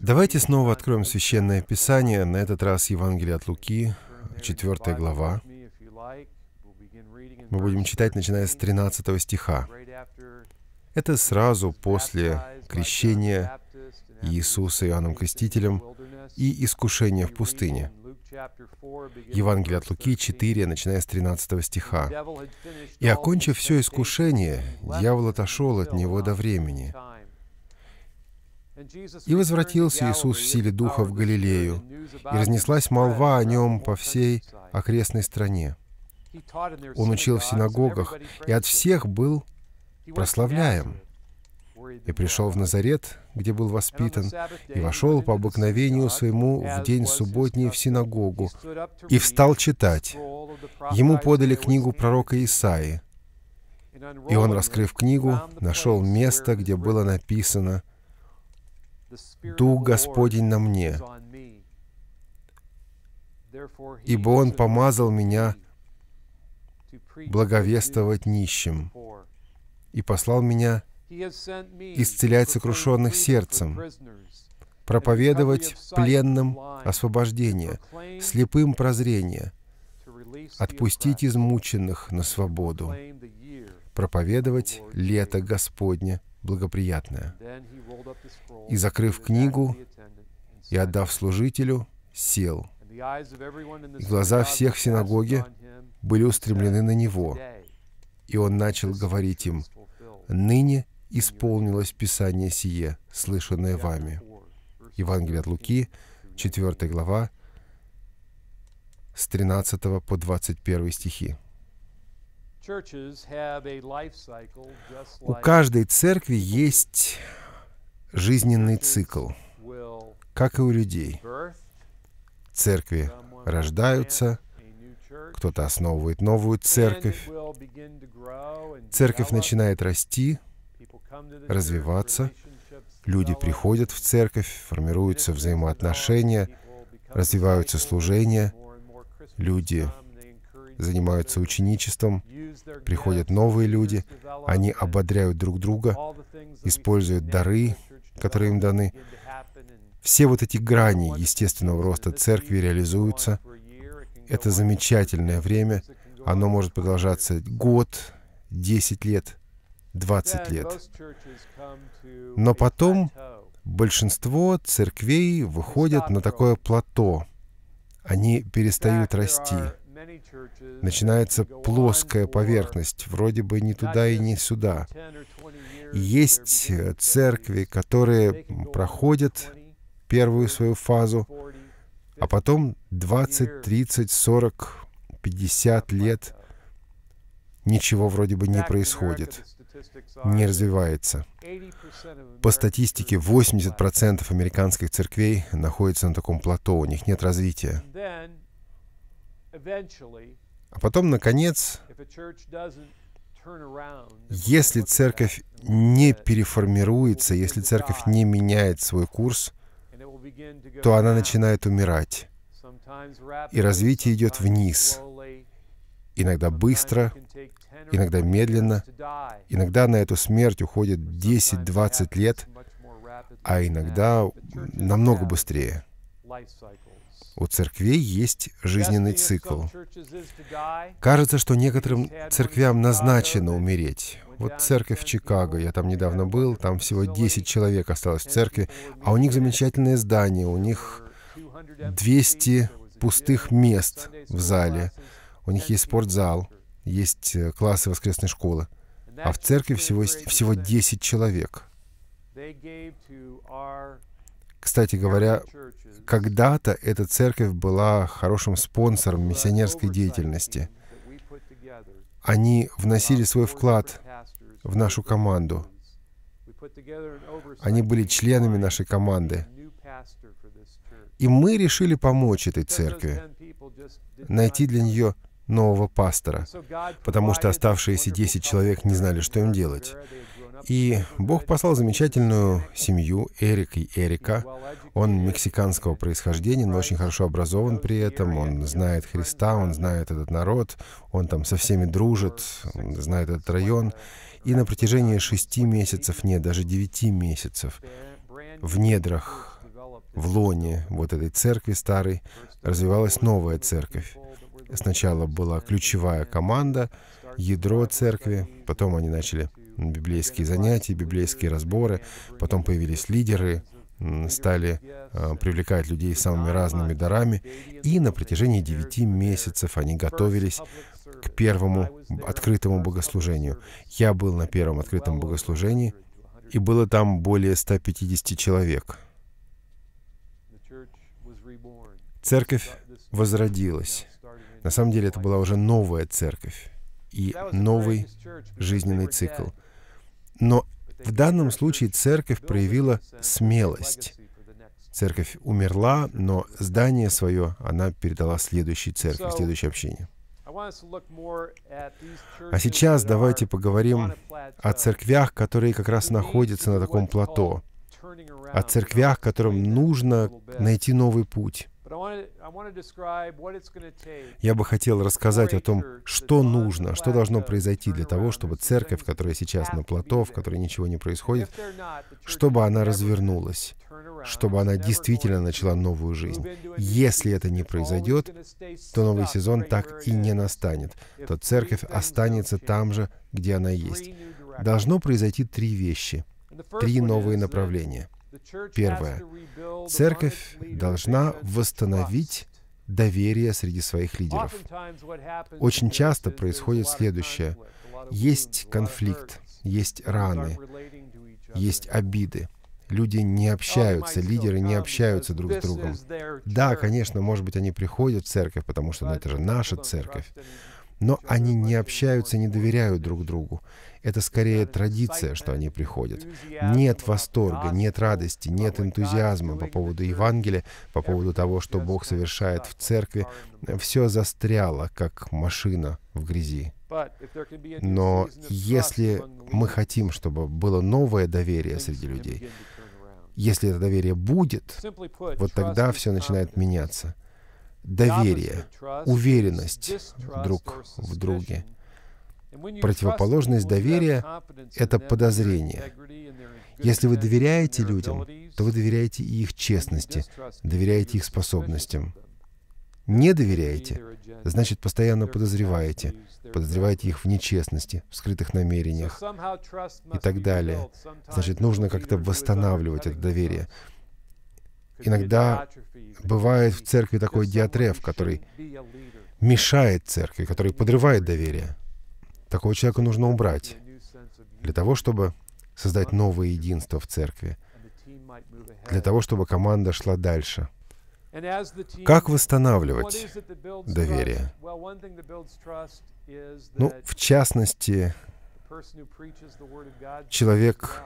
Давайте снова откроем Священное Писание, на этот раз Евангелие от Луки, 4 глава. Мы будем читать, начиная с 13 стиха. Это сразу после крещения Иисуса Иоанном Крестителем и искушения в пустыне. Евангелие от Луки 4, начиная с 13 стиха. «И, окончив все искушение, дьявол отошел от него до времени, и возвратился Иисус в силе Духа в Галилею, и разнеслась молва о нем по всей окрестной стране. Он учил в синагогах, и от всех был прославляем. И пришел в Назарет, где был воспитан, и вошел по обыкновению своему в день субботний в синагогу, и встал читать. Ему подали книгу пророка Исаии. И он, раскрыв книгу, нашел место, где было написано — «Дух Господень на мне, ибо Он помазал меня благовествовать нищим и послал меня исцелять сокрушенных сердцем, проповедовать пленным освобождение, слепым прозрение, отпустить измученных на свободу, проповедовать лето Господне — благоприятное. И, закрыв книгу и отдав служителю, сел. И глаза всех в синагоге были устремлены на него. И он начал говорить им, «Ныне исполнилось Писание сие, слышанное вами». Евангелие от Луки, 4 глава, с 13 по 21 стихи. У каждой церкви есть жизненный цикл, как и у людей. Церкви рождаются, кто-то основывает новую церковь, церковь начинает расти, развиваться, люди приходят в церковь, формируются взаимоотношения, развиваются служения, люди занимаются ученичеством, приходят новые люди, они ободряют друг друга, используют дары, которые им даны. Все вот эти грани естественного роста церкви реализуются. Это замечательное время. Оно может продолжаться год, 10 лет, 20 лет. Но потом большинство церквей выходят на такое плато. Они перестают расти начинается плоская поверхность, вроде бы ни туда и ни сюда. есть э, церкви, которые проходят первую свою фазу, а потом 20, 30, 40, 50 лет ничего вроде бы не происходит, не развивается. По статистике, 80% американских церквей находятся на таком плато, у них нет развития. А потом, наконец, если церковь не переформируется, если церковь не меняет свой курс, то она начинает умирать. И развитие идет вниз. Иногда быстро, иногда медленно. Иногда на эту смерть уходит 10-20 лет, а иногда намного быстрее. У церквей есть жизненный цикл. Кажется, что некоторым церквям назначено умереть. Вот церковь в Чикаго, я там недавно был, там всего 10 человек осталось в церкви, а у них замечательное здание, у них 200 пустых мест в зале, у них есть спортзал, есть э, классы воскресной школы, а в церкви всего, всего 10 человек. Кстати говоря, когда-то эта церковь была хорошим спонсором миссионерской деятельности. Они вносили свой вклад в нашу команду. Они были членами нашей команды. И мы решили помочь этой церкви, найти для нее нового пастора, потому что оставшиеся 10 человек не знали, что им делать. И Бог послал замечательную семью Эрик и Эрика. Он мексиканского происхождения, но очень хорошо образован при этом. Он знает Христа, он знает этот народ, он там со всеми дружит, знает этот район. И на протяжении шести месяцев, нет, даже девяти месяцев в недрах, в лоне вот этой церкви старой развивалась новая церковь. Сначала была ключевая команда, ядро церкви, потом они начали библейские занятия, библейские разборы. Потом появились лидеры, стали э, привлекать людей самыми разными дарами. И на протяжении девяти месяцев они готовились к первому открытому богослужению. Я был на первом открытом богослужении, и было там более 150 человек. Церковь возродилась. На самом деле это была уже новая церковь и новый жизненный цикл — но в данном случае церковь проявила смелость. Церковь умерла, но здание свое она передала следующей церкви, следующей общине. А сейчас давайте поговорим о церквях, которые как раз находятся на таком плато, о церквях, которым нужно найти новый путь. Я бы хотел рассказать о том, что нужно, что должно произойти для того, чтобы церковь, которая сейчас на плато, в которой ничего не происходит, чтобы она развернулась, чтобы она действительно начала новую жизнь. Если это не произойдет, то новый сезон так и не настанет. То церковь останется там же, где она есть. Должно произойти три вещи, три новые направления — Первое. Церковь должна восстановить доверие среди своих лидеров. Очень часто происходит следующее. Есть конфликт, есть раны, есть обиды. Люди не общаются, лидеры не общаются друг с другом. Да, конечно, может быть, они приходят в церковь, потому что ну, это же наша церковь но они не общаются, не доверяют друг другу. Это скорее традиция, что они приходят. Нет восторга, нет радости, нет энтузиазма по поводу Евангелия, по поводу того, что Бог совершает в церкви. Все застряло, как машина в грязи. Но если мы хотим, чтобы было новое доверие среди людей, если это доверие будет, вот тогда все начинает меняться доверие, уверенность друг в друге. Противоположность доверия — это подозрение. Если вы доверяете людям, то вы доверяете и их честности, доверяете их способностям. Не доверяете, значит, постоянно подозреваете, подозреваете их в нечестности, в скрытых намерениях и так далее. Значит, нужно как-то восстанавливать это доверие иногда бывает в церкви такой диатреф, который мешает церкви, который подрывает доверие. Такого человека нужно убрать для того, чтобы создать новое единство в церкви, для того, чтобы команда шла дальше. Как восстанавливать доверие? Ну, в частности, человек,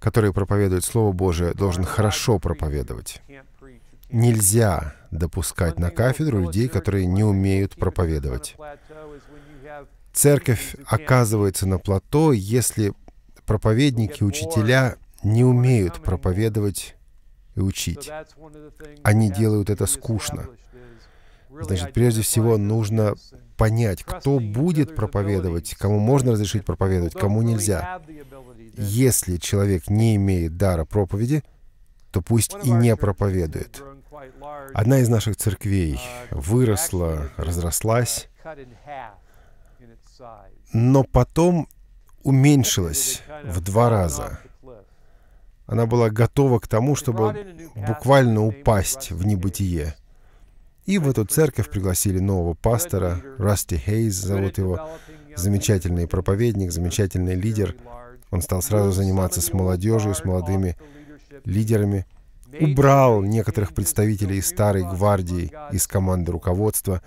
который проповедует Слово Божие, должен хорошо проповедовать. Нельзя допускать на кафедру людей, которые не умеют проповедовать. Церковь оказывается на плато, если проповедники, учителя не умеют проповедовать и учить. Они делают это скучно. Значит, прежде всего нужно понять, кто будет проповедовать, кому можно разрешить проповедовать, кому нельзя. Если человек не имеет дара проповеди, то пусть и не проповедует. Одна из наших церквей uh, выросла, uh, разрослась, но потом уменьшилась в два раза. Она была готова к тому, чтобы буквально упасть в небытие. И в эту церковь пригласили нового пастора, Расти Хейз зовут его, замечательный проповедник, замечательный лидер. Он стал сразу заниматься с молодежью, с молодыми лидерами, убрал некоторых представителей из старой гвардии, из команды руководства.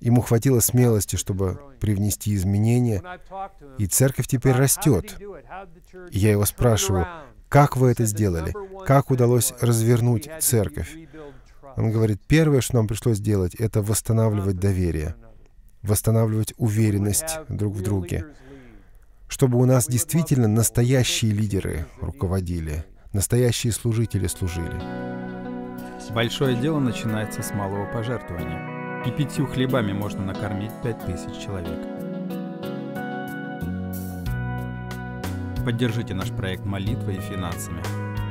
Ему хватило смелости, чтобы привнести изменения, и церковь теперь растет. И я его спрашиваю, как вы это сделали? Как удалось развернуть церковь? Он говорит, первое, что нам пришлось сделать, это восстанавливать доверие, восстанавливать уверенность друг в друге, чтобы у нас действительно настоящие лидеры руководили, настоящие служители служили. Большое дело начинается с малого пожертвования. И пятью хлебами можно накормить пять тысяч человек. Поддержите наш проект молитвой и финансами –